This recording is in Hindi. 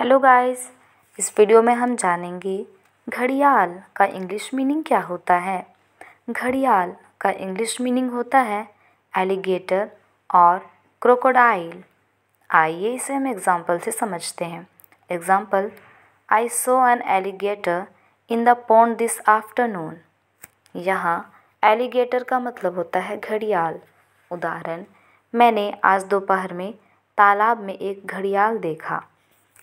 हेलो गाइस इस वीडियो में हम जानेंगे घड़ियाल का इंग्लिश मीनिंग क्या होता है घड़ियाल का इंग्लिश मीनिंग होता है एलिगेटर और क्रोकोडाइल आइए इसे हम एग्जाम्पल से समझते हैं example I saw an alligator in the pond this afternoon यहाँ एलिगेटर का मतलब होता है घड़ियाल उदाहरण मैंने आज दोपहर में तालाब में एक घड़ियाल देखा